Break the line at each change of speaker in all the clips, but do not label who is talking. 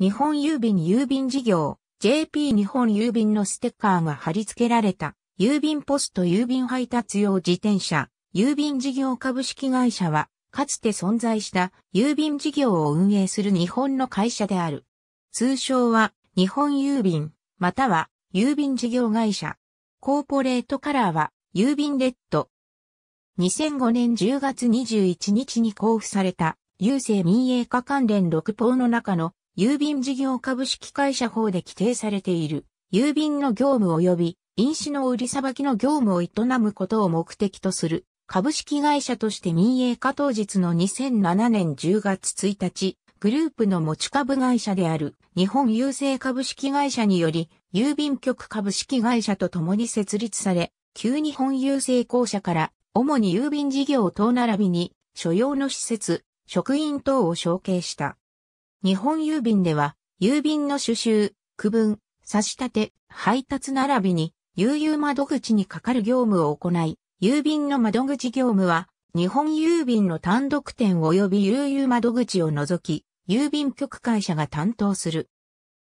日本郵便郵便事業、JP 日本郵便のステッカーが貼り付けられた、郵便ポスト郵便配達用自転車、郵便事業株式会社は、かつて存在した郵便事業を運営する日本の会社である。通称は、日本郵便、または、郵便事業会社。コーポレートカラーは、郵便レッド。2005年10月21日に交付された、郵政民営化関連6法の中の郵便事業株式会社法で規定されている、郵便の業務及び飲酒の売りさばきの業務を営むことを目的とする、株式会社として民営化当日の2007年10月1日、グループの持ち株会社である日本郵政株式会社により、郵便局株式会社と共に設立され、旧日本郵政公社から主に郵便事業等並びに所要の施設、職員等を承継した。日本郵便では、郵便の収集、区分、差し立て、配達並びに、悠々窓口にかかる業務を行い、郵便の窓口業務は、日本郵便の単独店及び悠々窓口を除き、郵便局会社が担当する。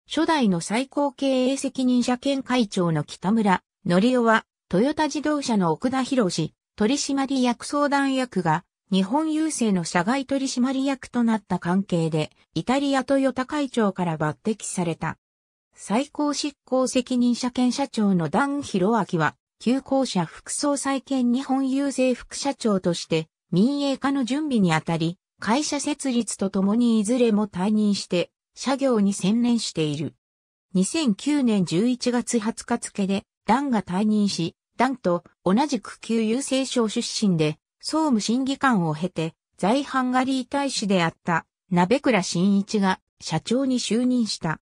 初代の最高経営責任者兼会長の北村、則夫は、トヨタ自動車の奥田博士、取締役相談役が、日本郵政の社外取締役となった関係で、イタリア豊田会長から抜擢された。最高執行責任者兼社長のダン・ヒロアキは、旧校舎副総裁兼日本郵政副社長として、民営化の準備にあたり、会社設立とともにいずれも退任して、社業に専念している。2009年11月20日付で、ダンが退任し、ダンと同じく旧郵政省出身で、総務審議官を経て、在ハンガリー大使であった、鍋倉新一が社長に就任した。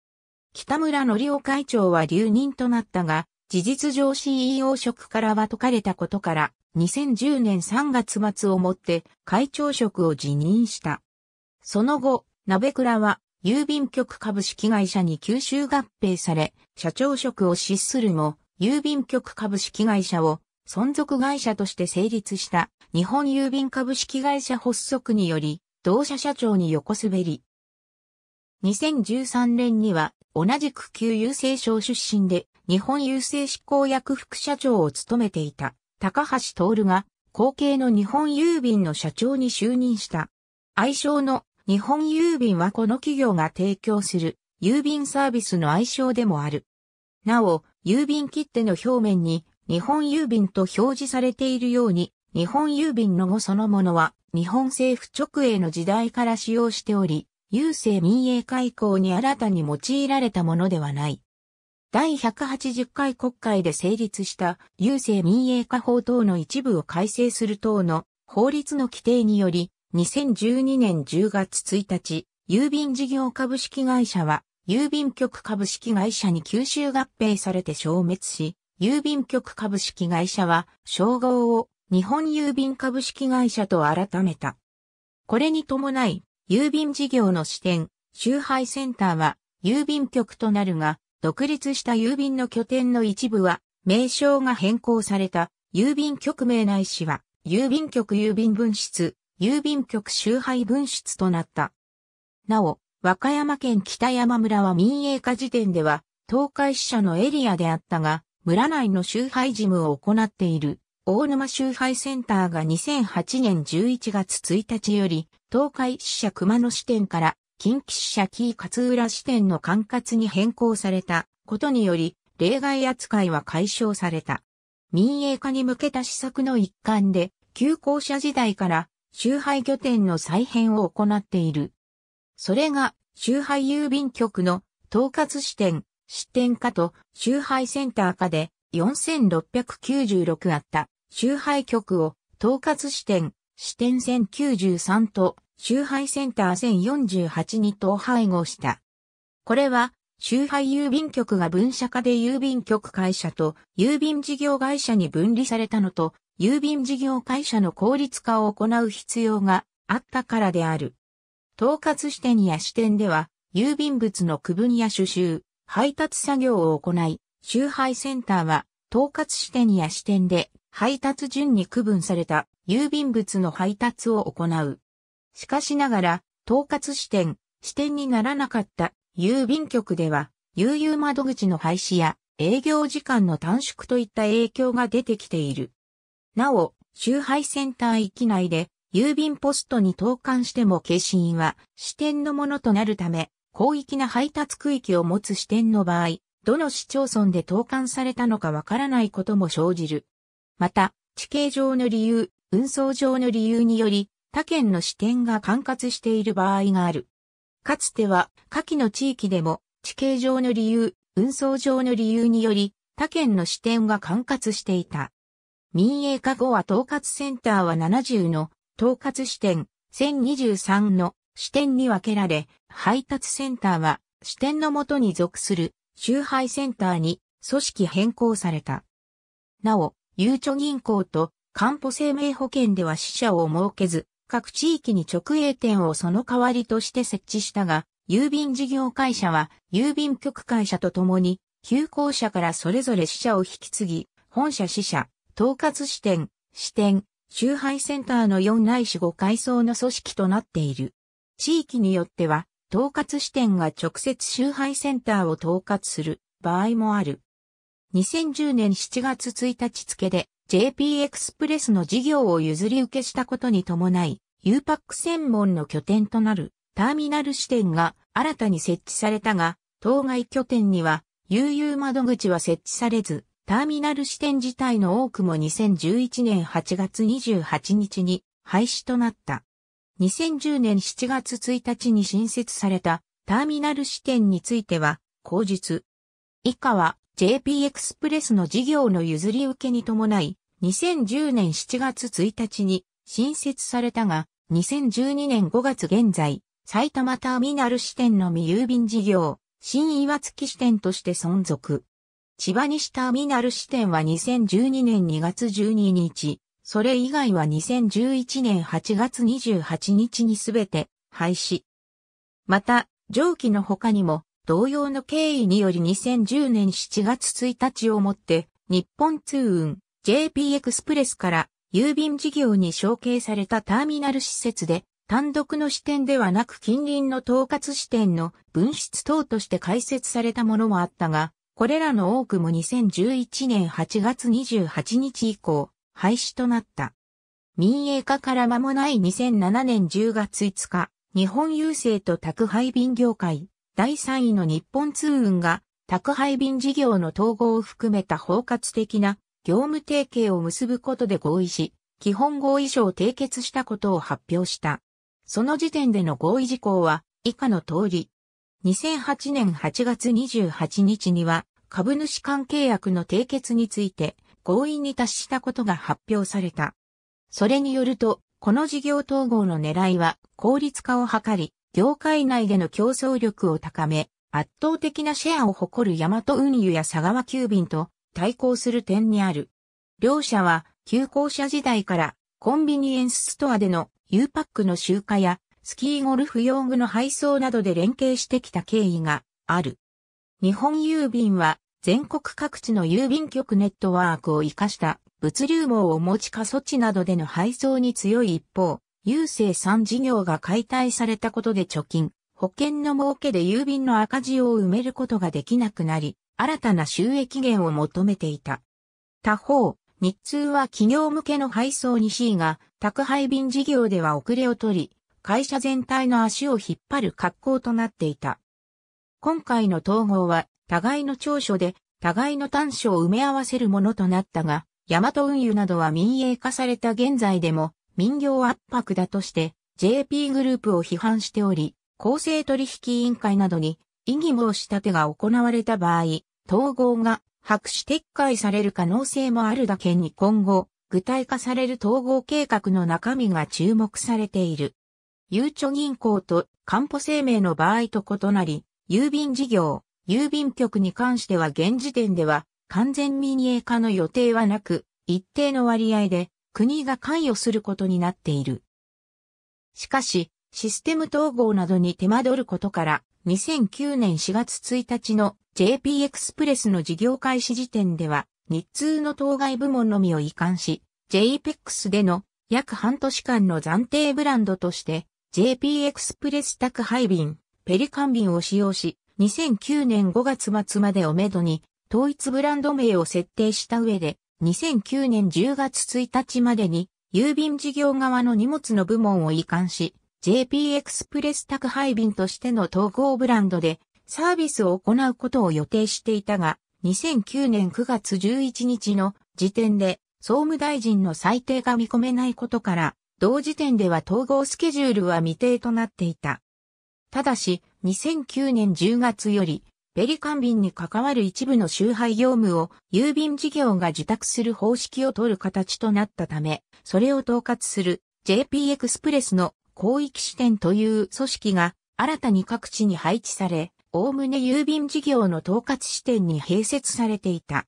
北村則夫会長は留任となったが、事実上 CEO 職からは解かれたことから、2010年3月末をもって会長職を辞任した。その後、鍋倉は郵便局株式会社に吸収合併され、社長職を失するも、郵便局株式会社を存続会社として成立した日本郵便株式会社発足により、同社社長に横滑り。2013年には同じく旧郵政省出身で日本郵政執行役副社長を務めていた高橋徹が後継の日本郵便の社長に就任した。愛称の日本郵便はこの企業が提供する郵便サービスの愛称でもある。なお、郵便切手の表面に日本郵便と表示されているように、日本郵便の語そのものは、日本政府直営の時代から使用しており、郵政民営開港に新たに用いられたものではない。第180回国会で成立した郵政民営化法等の一部を改正する等の法律の規定により、2012年10月1日、郵便事業株式会社は、郵便局株式会社に吸収合併されて消滅し、郵便局株式会社は、称号を日本郵便株式会社と改めた。これに伴い、郵便事業の支店、集配センターは、郵便局となるが、独立した郵便の拠点の一部は、名称が変更された、郵便局名内市は、郵便局郵便分室、郵便局集配分室となった。なお、和歌山県北山村は民営化時点では、東海支社のエリアであったが、村内の集配事務を行っている大沼集配センターが2008年11月1日より東海支社熊野支店から近畿支社紀伊勝浦支店の管轄に変更されたことにより例外扱いは解消された。民営化に向けた施策の一環で旧校舎時代から集配拠点の再編を行っている。それが集配郵便局の統括支店支店かと周配センターかで4696あった周配局を統括支店、支店1093と周配センター1048に統廃合した。これは周配郵便局が分社化で郵便局会社と郵便事業会社に分離されたのと郵便事業会社の効率化を行う必要があったからである。統括支店や支店では、郵便物の区分や収集、配達作業を行い、集配センターは統括支店や支店で配達順に区分された郵便物の配達を行う。しかしながら、統括支店、支店にならなかった郵便局では、悠々窓口の廃止や営業時間の短縮といった影響が出てきている。なお、集配センター域内で郵便ポストに投函しても消印は支店のものとなるため、広域な配達区域を持つ支店の場合、どの市町村で投函されたのかわからないことも生じる。また、地形上の理由、運送上の理由により、他県の支店が管轄している場合がある。かつては、下記の地域でも、地形上の理由、運送上の理由により、他県の支店が管轄していた。民営化後は統括センターは70の統括支店1023の支店に分けられ、配達センターは支店のもとに属する集配センターに組織変更された。なお、ゆうちょ銀行と官保生命保険では支社を設けず、各地域に直営店をその代わりとして設置したが、郵便事業会社は郵便局会社とともに、旧校舎からそれぞれ支社を引き継ぎ、本社支社、統括支店、支店、集配センターの4内いし5階層の組織となっている。地域によっては、統括支店が直接集配センターを統括する場合もある。2010年7月1日付で JP エクスプレスの事業を譲り受けしたことに伴い、U p a c 専門の拠点となるターミナル支店が新たに設置されたが、当該拠点には UU 窓口は設置されず、ターミナル支店自体の多くも2011年8月28日に廃止となった。2010年7月1日に新設されたターミナル支店については、後日。以下は JP エクスプレスの事業の譲り受けに伴い、2010年7月1日に新設されたが、2012年5月現在、埼玉ターミナル支店の未郵便事業、新岩月支店として存続。千葉西ターミナル支店は2012年2月12日、それ以外は2011年8月28日にすべて廃止。また、上記の他にも、同様の経緯により2010年7月1日をもって、日本通運 JP エクスプレスから郵便事業に承継されたターミナル施設で、単独の支店ではなく近隣の統括支店の分室等として開設されたものもあったが、これらの多くも2011年8月28日以降、廃止となった。民営化から間もない2007年10月5日、日本郵政と宅配便業界、第3位の日本通運が、宅配便事業の統合を含めた包括的な業務提携を結ぶことで合意し、基本合意書を締結したことを発表した。その時点での合意事項は以下の通り。2008年8月28日には株主間契約の締結について合意に達したことが発表された。それによると、この事業統合の狙いは効率化を図り、業界内での競争力を高め、圧倒的なシェアを誇るヤマト運輸や佐川急便と対抗する点にある。両社は、旧校舎時代からコンビニエンスストアでの U パックの集荷やスキーゴルフ用具の配送などで連携してきた経緯がある。日本郵便は全国各地の郵便局ネットワークを活かした物流網を持ち過疎地などでの配送に強い一方、郵政3事業が解体されたことで貯金、保険の儲けで郵便の赤字を埋めることができなくなり、新たな収益源を求めていた。他方、日通は企業向けの配送に C が宅配便事業では遅れを取り、会社全体の足を引っ張る格好となっていた。今回の統合は互いの長所で、互いの短所を埋め合わせるものとなったが、大和運輸などは民営化された現在でも、民業圧迫だとして、JP グループを批判しており、公正取引委員会などに、異義申し立てが行われた場合、統合が白紙撤回される可能性もあるだけに今後、具体化される統合計画の中身が注目されている。ゆうちょ銀行とかんぽ生命の場合と異なり、郵便事業、郵便局に関しては現時点では完全民営化の予定はなく、一定の割合で国が関与することになっている。しかし、システム統合などに手間取ることから、2009年4月1日の JP エクスプレスの事業開始時点では、日通の当該部門のみを移管し、JPEX での約半年間の暫定ブランドとして、JP エクスプレス宅配便、ペリカン便を使用し、2009年5月末までをめどに、統一ブランド名を設定した上で、2009年10月1日までに、郵便事業側の荷物の部門を移管し、JP エクスプレス宅配便としての統合ブランドでサービスを行うことを予定していたが、2009年9月11日の時点で総務大臣の裁定が見込めないことから、同時点では統合スケジュールは未定となっていた。ただし、2009年10月より、ベリカン便に関わる一部の集配業務を郵便事業が受託する方式を取る形となったため、それを統括する JP エクスプレスの広域支店という組織が新たに各地に配置され、おおむね郵便事業の統括支店に併設されていた。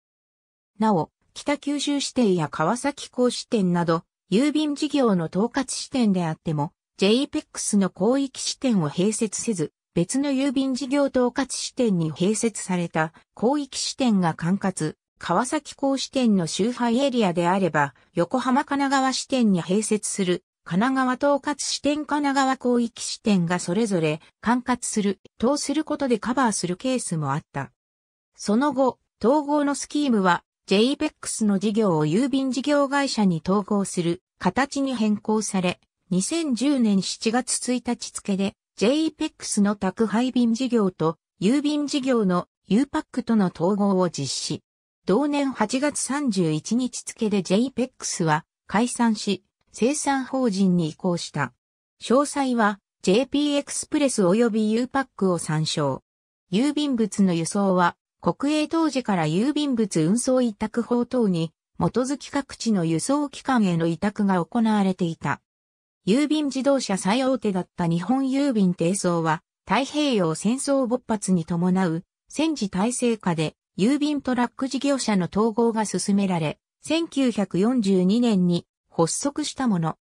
なお、北九州支店や川崎港支店など、郵便事業の統括支店であっても、JPEX の広域支店を併設せず、別の郵便事業統括支店に併設された広域支店が管轄、川崎港支店の周波エリアであれば、横浜神奈川支店に併設する神奈川統括支店神奈川広域支店がそれぞれ管轄する、等することでカバーするケースもあった。その後、統合のスキームは JPEX の事業を郵便事業会社に統合する形に変更され、2010年7月1日付で JPEX の宅配便事業と郵便事業の UPAC との統合を実施。同年8月31日付で JPEX は解散し、生産法人に移行した。詳細は JP エクスプレス及び UPAC を参照。郵便物の輸送は国営当時から郵便物運送委託法等に基づき各地の輸送機関への委託が行われていた。郵便自動車最大手だった日本郵便低層は、太平洋戦争勃発に伴う戦時体制下で郵便トラック事業者の統合が進められ、1942年に発足したもの。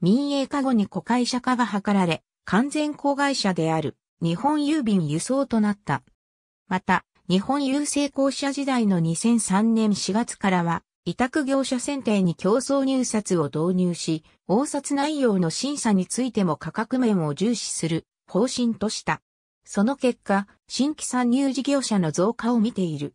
民営化後に子会社化が図られ、完全子会社である日本郵便輸送となった。また、日本郵政公社時代の2003年4月からは、委託業者選定に競争入札を導入し、応札内容の審査についても価格面を重視する方針とした。その結果、新規参入事業者の増加を見ている。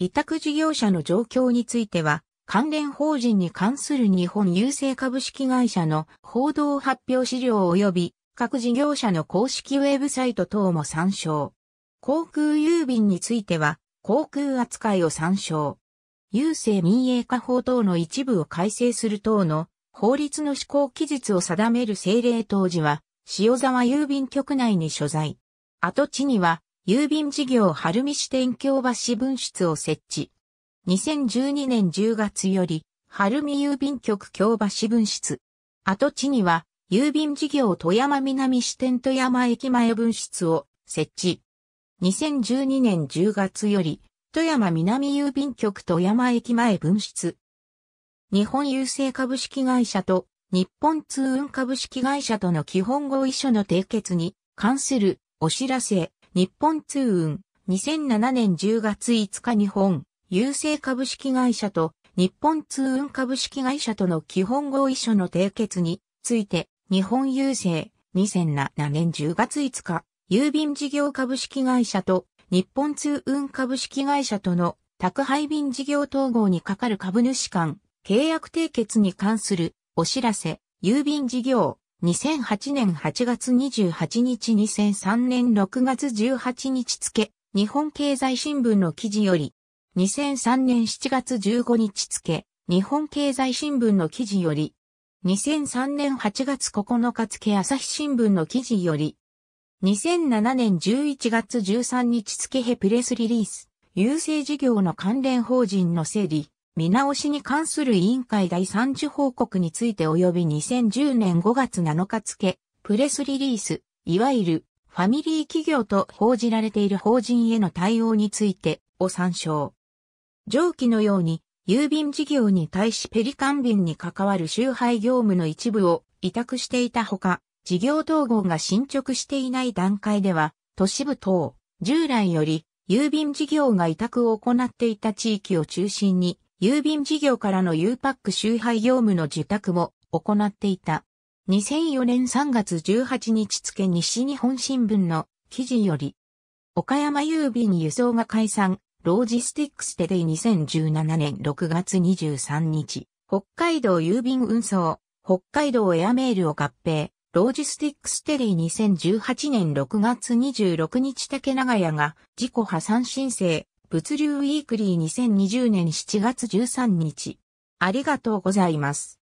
委託事業者の状況については、関連法人に関する日本郵政株式会社の報道発表資料及び各事業者の公式ウェブサイト等も参照。航空郵便については、航空扱いを参照。郵政民営化法等の一部を改正する等の法律の施行期日を定める政令当時は、塩沢郵便局内に所在。跡地には、郵便事業晴海支店京橋分室を設置。2012年10月より、晴海郵便局京橋分室。跡地には、郵便事業富山南支店富山駅前分室を設置。2012年10月より、富山南郵便局富山駅前分室。日本郵政株式会社と日本通運株式会社との基本合意書の締結に関するお知らせ、日本通運2007年10月5日日本郵政株式会社と日本通運株式会社との基本合意書の締結について日本郵政2007年10月5日郵便事業株式会社と日本通運株式会社との宅配便事業統合に係る株主間、契約締結に関するお知らせ、郵便事業、2008年8月28日2003年6月18日付、日本経済新聞の記事より、2003年7月15日付、日本経済新聞の記事より、2003年8月9日付朝日新聞の記事より、2007年11月13日付ヘプレスリリース、郵政事業の関連法人の整理、見直しに関する委員会第3次報告について及び2010年5月7日付、プレスリリース、いわゆるファミリー企業と報じられている法人への対応についてを参照。上記のように、郵便事業に対しペリカン便に関わる集配業務の一部を委託していたほか、事業統合が進捗していない段階では、都市部等、従来より郵便事業が委託を行っていた地域を中心に、郵便事業からの U パック周配業務の受託も行っていた。2004年3月18日付西日本新聞の記事より、岡山郵便輸送が解散、ロージスティックステデイ2017年6月23日、北海道郵便運送、北海道エアメールを合併、ロージスティックステリー2018年6月26日竹長屋が自己破産申請、物流ウィークリー2020年7月13日。ありがとうございます。